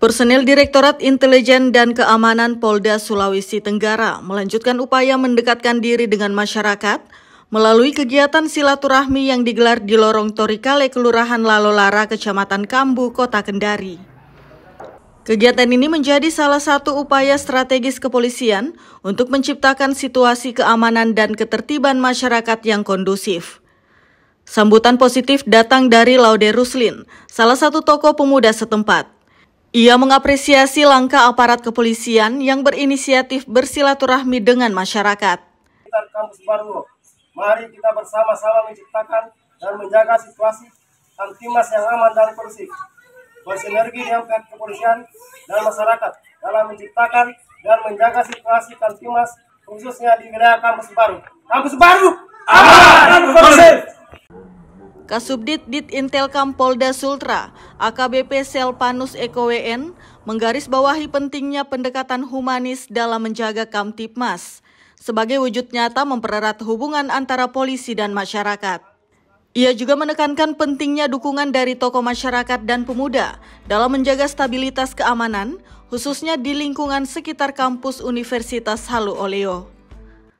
Personel Direktorat Intelijen dan Keamanan Polda Sulawesi Tenggara melanjutkan upaya mendekatkan diri dengan masyarakat melalui kegiatan silaturahmi yang digelar di Lorong Torikale, Kelurahan Lalolara, Kecamatan Kambu, Kota Kendari. Kegiatan ini menjadi salah satu upaya strategis kepolisian untuk menciptakan situasi keamanan dan ketertiban masyarakat yang kondusif. Sambutan positif datang dari Laude Ruslin, salah satu tokoh pemuda setempat. Ia mengapresiasi langkah aparat kepolisian yang berinisiatif bersilaturahmi dengan masyarakat. kampus baru, mari kita bersama-sama menciptakan dan menjaga situasi antimas yang aman dan bersih. Bersinergi dengan pihak kepolisian dan masyarakat dalam menciptakan dan menjaga situasi antimas khususnya di wilayah kampus baru. Kampus baru! Aman! Kampus baru! Kasubdit Dit Intelkam Polda Sultra, AKBP Selpanus Eko WN, menggarisbawahi pentingnya pendekatan humanis dalam menjaga Kamtipmas sebagai wujud nyata mempererat hubungan antara polisi dan masyarakat. Ia juga menekankan pentingnya dukungan dari tokoh masyarakat dan pemuda dalam menjaga stabilitas keamanan, khususnya di lingkungan sekitar kampus Universitas Halu Oleo.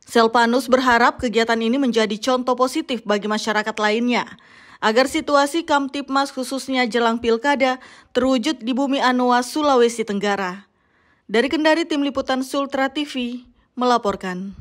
Selpanus berharap kegiatan ini menjadi contoh positif bagi masyarakat lainnya agar situasi Kamtipmas khususnya jelang pilkada terwujud di bumi Anoa, Sulawesi Tenggara. Dari Kendari Tim Liputan Sultra TV melaporkan.